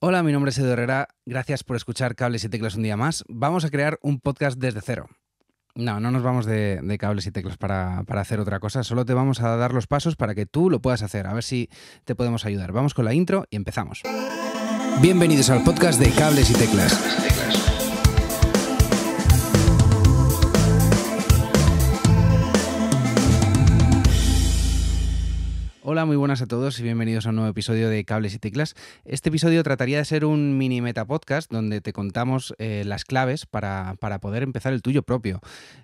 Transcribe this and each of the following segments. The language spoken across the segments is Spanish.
Hola, mi nombre es Edo Herrera. Gracias por escuchar Cables y Teclas un día más. Vamos a crear un podcast desde cero. No, no nos vamos de, de cables y teclas para, para, hacer otra cosa, solo te vamos a dar los pasos para que tú lo puedas hacer, a ver si te podemos ayudar. Vamos con la intro y empezamos. Bienvenidos al podcast de Cables y Teclas. Hola, muy buenas a todos y bienvenidos a un nuevo episodio de Cables y Teclas. Este episodio trataría de ser un mini meta podcast donde te contamos eh, las claves para, poder empezar el tuyo propio.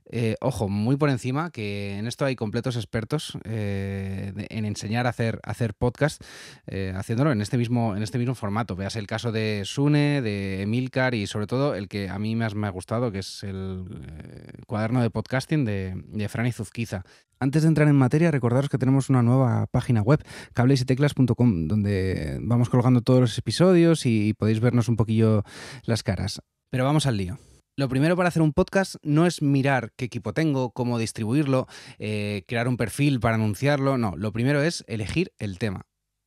Eh, ojo, muy por encima, que en esto hay completos expertos eh, en enseñar a hacer, hacer podcast, haciéndolo en este, mismo, en este mismo formato. Veas el caso de Sune, de Emilcar y sobre todo el que a mí más me ha gustado, que es el cuaderno de podcasting de, de y Zuzquiza. Antes de entrar en materia, recordaros que tenemos una nueva página web, cables donde vamos colgando todos los episodios y podéis vernos un poquillo las caras. Pero vamos al lío. Lo primero para hacer un podcast no es mirar qué equipo tengo, cómo distribuirlo, eh, crear un perfil para anunciarlo, no, lo primero es elegir el tema.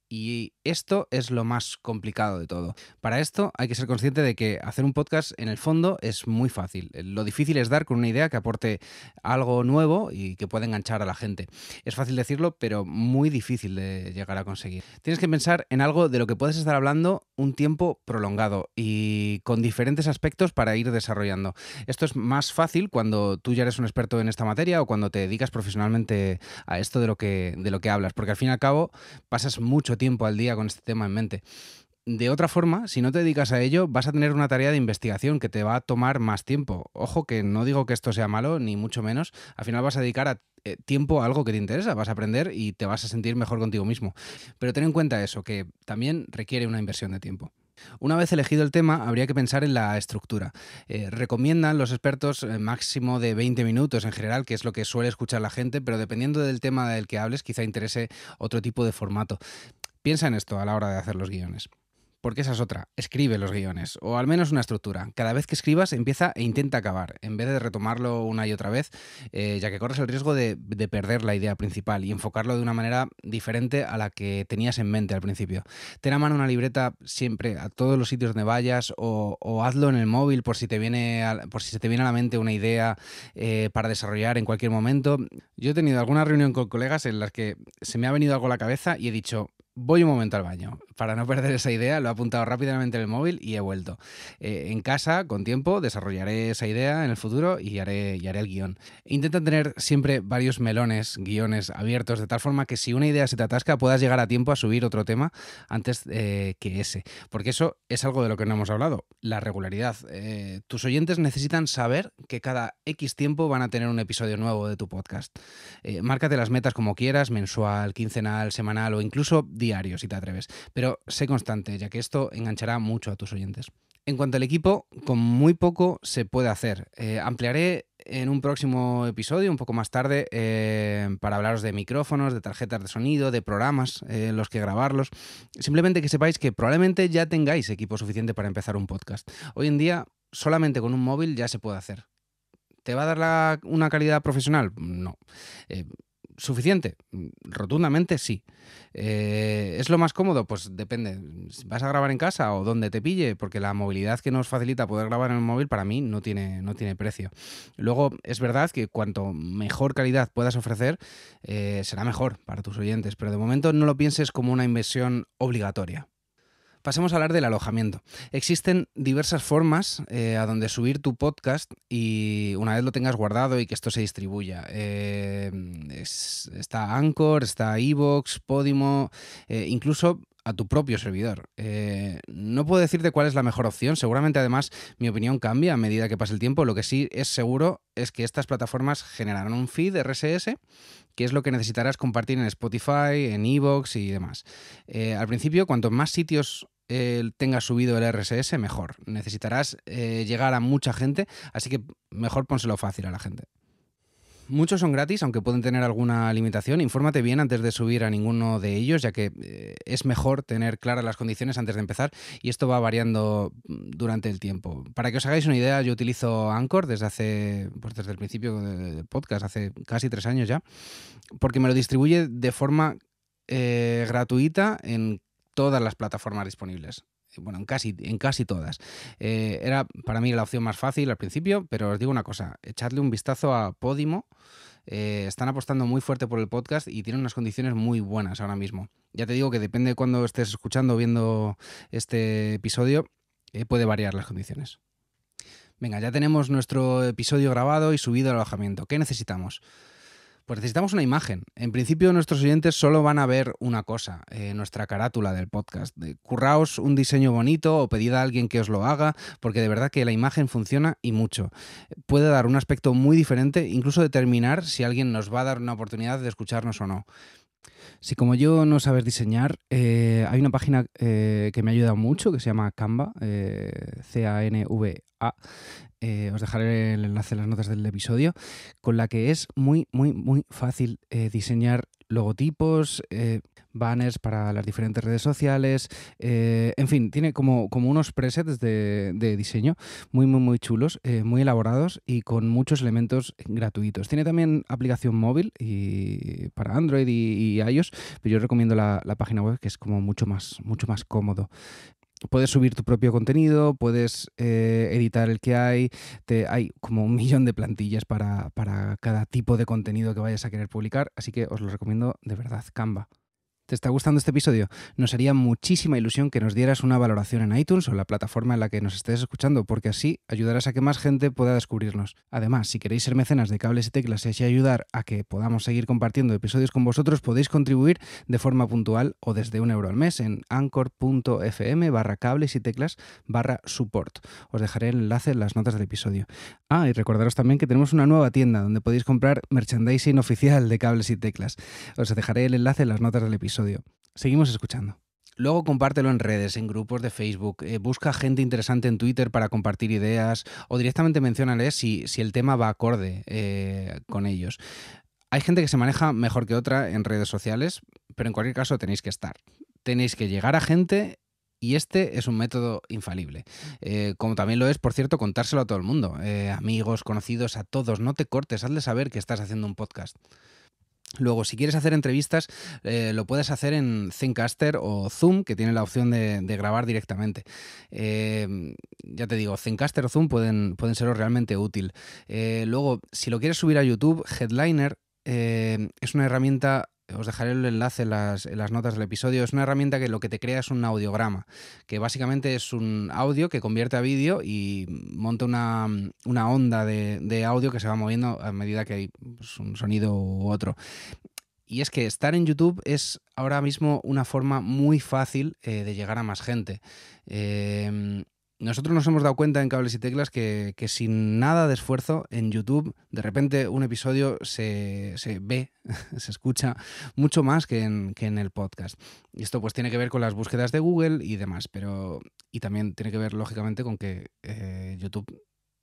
Y esto es lo más complicado de todo. Para esto hay que ser consciente de que hacer un podcast en el fondo es muy fácil. Eh, lo difícil es dar con una idea que aporte algo nuevo y que pueda enganchar a la gente. Es fácil decirlo, pero muy difícil de llegar a conseguir. Tienes que pensar en algo de lo que puedes estar hablando un tiempo prolongado y con diferentes aspectos para ir desarrollando. Esto es más fácil cuando tú ya eres un experto en esta materia o cuando te dedicas profesionalmente a esto de lo que, de lo que hablas, porque al fin y al cabo pasas mucho tiempo al día con este tema en mente. De otra forma, si no te dedicas a ello, vas a tener una tarea de investigación que te va a tomar más tiempo. Ojo que no digo que esto sea malo, ni mucho menos. Al final vas a dedicar eh, tiempo a algo que te interesa, vas a aprender y te vas a sentir mejor contigo mismo. Pero ten en cuenta eso, que también requiere una inversión de tiempo. Una vez elegido el tema, habría que pensar en la estructura. Eh, recomiendan los expertos eh, máximo de 20 minutos en general, que es lo que suele escuchar la gente, pero dependiendo del tema del que hables, quizá interese otro tipo de formato. Piensa en esto a la hora de hacer los guiones. Porque esa es otra, escribe los guiones, o al menos una estructura. Cada vez que escribas empieza e intenta acabar, en vez de retomarlo una y otra vez, eh, ya que corres el riesgo de, perder la idea principal y enfocarlo de una manera diferente a la que tenías en mente al principio. Ten a mano una libreta siempre a todos los sitios donde vayas, o, hazlo en el móvil por si, te viene por si se te viene a la mente una idea eh, para desarrollar en cualquier momento. Yo he tenido alguna reunión con colegas en las que se me ha venido algo a la cabeza y he dicho, voy un momento al baño. Para no perder esa idea, lo he apuntado rápidamente en el móvil y he vuelto. Eh, en casa, con tiempo, desarrollaré esa idea en el futuro y haré, haré el guión. Intenta tener siempre varios melones, guiones abiertos, de tal forma que si una idea se te atasca, puedas llegar a tiempo a subir otro tema antes eh, que ese. Porque eso es algo de lo que no hemos hablado, la regularidad. Eh, tus oyentes necesitan saber que cada X tiempo van a tener un episodio nuevo de tu podcast. márcate las metas como quieras, mensual, quincenal, semanal o incluso diario, si te atreves. Pero sé constante, ya que esto enganchará mucho a tus oyentes. En cuanto al equipo, con muy poco se puede hacer. Eh, ampliaré en un próximo episodio, un poco más tarde, eh, para hablaros de micrófonos, de tarjetas de sonido, de programas en eh, los que grabarlos. Simplemente que sepáis que probablemente ya tengáis equipo suficiente para empezar un podcast. Hoy en día, solamente con un móvil ya se puede hacer. ¿Te va a dar una calidad profesional? No. ¿Suficiente? Rotundamente sí. Eh, ¿Es lo más cómodo? Pues depende. ¿Vas a grabar en casa o donde te pille? Porque la movilidad que nos facilita poder grabar en el móvil para mí no tiene, no tiene precio. Luego, es verdad que cuanto mejor calidad puedas ofrecer, eh, será mejor para tus oyentes, pero de momento no lo pienses como una inversión obligatoria. Pasemos a hablar del alojamiento. Existen diversas formas eh, a donde subir tu podcast y una vez lo tengas guardado y que esto se distribuya. Eh, está Anchor, está Evox, Podimo, eh, incluso a tu propio servidor. no puedo decirte cuál es la mejor opción, seguramente además mi opinión cambia a medida que pasa el tiempo, lo que sí es seguro es que estas plataformas generarán un feed RSS, que es lo que necesitarás compartir en Spotify, en Evox y demás. al principio, cuanto más sitios Tenga subido el RSS, mejor. Necesitarás eh, llegar a mucha gente, así que mejor pónselo fácil a la gente. Muchos son gratis, aunque pueden tener alguna limitación. Infórmate bien antes de subir a ninguno de ellos, ya que eh, es mejor tener claras las condiciones antes de empezar y esto va variando mm, durante el tiempo. Para que os hagáis una idea, yo utilizo Anchor desde hace, pues, desde el principio del podcast, hace casi tres años ya, porque me lo distribuye de forma eh, gratuita en todas las plataformas disponibles bueno, en casi, en casi todas. Eh, era para mí la opción más fácil al principio, pero os digo una cosa, echadle un vistazo a Podimo. Eh, están apostando muy fuerte por el podcast y tienen unas condiciones muy buenas ahora mismo. Ya te digo que depende de cuando estés escuchando o viendo este episodio, eh, puede variar las condiciones. Venga, ya tenemos nuestro episodio grabado y subido al alojamiento. ¿Qué necesitamos? Pues necesitamos una imagen. En principio nuestros oyentes solo van a ver una cosa, eh, nuestra carátula del podcast. Curraos un diseño bonito o pedid a alguien que os lo haga, porque de verdad que la imagen funciona y mucho. Puede dar un aspecto muy diferente, incluso determinar si alguien nos va a dar una oportunidad de escucharnos o no. Si como yo no sabes diseñar, eh, hay una página eh, que me ayuda mucho que se llama Canva, eh, C-A-N-V-A. os dejaré el enlace en las notas del episodio, con la que es muy, muy, muy fácil diseñar logotipos, eh, banners para las diferentes redes sociales, eh, en fin, tiene como, unos presets de, diseño muy, muy, muy chulos, eh, muy elaborados y con muchos elementos gratuitos. Tiene también aplicación móvil y para Android y, iOS, pero yo recomiendo la, la, página web que es como mucho más, mucho más cómodo puedes subir tu propio contenido, puedes eh, editar el que hay, hay como un millón de plantillas para, para cada tipo de contenido que vayas a querer publicar, así que os lo recomiendo de verdad, Canva. ¿Te está gustando este episodio? Nos haría muchísima ilusión que nos dieras una valoración en iTunes o la plataforma en la que nos estés escuchando, porque así ayudarás a que más gente pueda descubrirnos. Además, si queréis ser mecenas de cables y teclas y así ayudar a que podamos seguir compartiendo episodios con vosotros, podéis contribuir de forma puntual o desde un euro al mes en anchor.fm barra cables y teclas barra support. Os dejaré el enlace en las notas del episodio. Ah, y recordaros también que tenemos una nueva tienda donde podéis comprar merchandising oficial de cables y teclas. Os dejaré el enlace en las notas del episodio. Seguimos escuchando. Luego compártelo en redes, en grupos de Facebook, eh, busca gente interesante en Twitter para compartir ideas o directamente menciónales si, si el tema va acorde eh, con ellos. Hay gente que se maneja mejor que otra en redes sociales, pero en cualquier caso tenéis que estar. Tenéis que llegar a gente y este es un método infalible. Eh, como también lo es, por cierto, contárselo a todo el mundo. amigos, conocidos, a todos. No te cortes, hazle saber que estás haciendo un podcast. Luego, si quieres hacer entrevistas, eh, lo puedes hacer en Zencaster o Zoom, que tiene la opción de, grabar directamente. Eh, ya te digo, Zencaster o Zoom pueden, pueden seros realmente útil. Eh, luego, si lo quieres subir a YouTube, Headliner es una herramienta os dejaré el enlace en las, notas del episodio. Es una herramienta que lo que te crea es un audiograma, que básicamente es un audio que convierte a vídeo y monta una, onda de, audio que se va moviendo a medida que hay pues, un sonido u otro. Y es que estar en YouTube es ahora mismo una forma muy fácil eh, de llegar a más gente. Em, nosotros nos hemos dado cuenta en Cables y Teclas que, sin nada de esfuerzo en YouTube, de repente un episodio se, ve, se escucha mucho más que en, el podcast. Y esto pues tiene que ver con las búsquedas de Google y demás, pero y también tiene que ver lógicamente con que eh, YouTube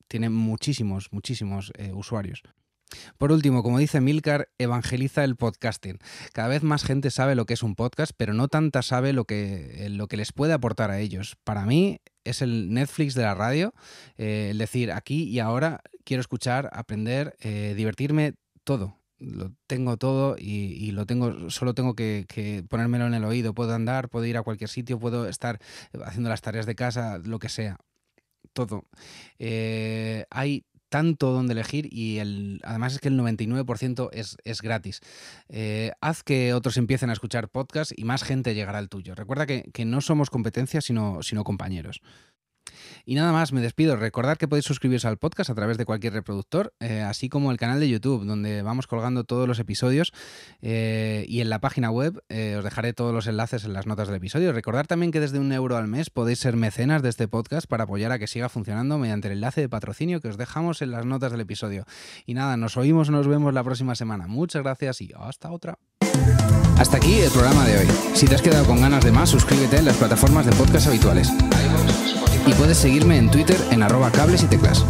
tiene muchísimos, muchísimos eh, usuarios. Por último, como dice Milcar, evangeliza el podcasting. Cada vez más gente sabe lo que es un podcast, pero no tanta sabe lo que, lo que les puede aportar a ellos. Para mí, es el Netflix de la radio, eh, el decir, aquí y ahora quiero escuchar, aprender, eh, divertirme, todo. Lo tengo todo y, lo tengo, solo tengo que, ponérmelo en el oído. Puedo andar, puedo ir a cualquier sitio, puedo estar eh, haciendo las tareas de casa, lo que sea. Todo. hay tanto donde elegir y el, además es que el 99% es, gratis. Eh, haz que otros empiecen a escuchar podcasts y más gente llegará al tuyo. Recuerda que, no somos competencia, sino, sino compañeros. Y nada más, me despido. Recordad que podéis suscribiros al podcast a través de cualquier reproductor, eh, así como el canal de YouTube, donde vamos colgando todos los episodios. Eh, y en la página web eh, os dejaré todos los enlaces en las notas del episodio. Recordad también que desde un euro al mes podéis ser mecenas de este podcast para apoyar a que siga funcionando mediante el enlace de patrocinio que os dejamos en las notas del episodio. Y nada, nos oímos, nos vemos la próxima semana. Muchas gracias y hasta otra. Hasta aquí el programa de hoy. Si te has quedado con ganas de más, suscríbete en las plataformas de podcast habituales y puedes seguirme en Twitter en arroba cables y teclas.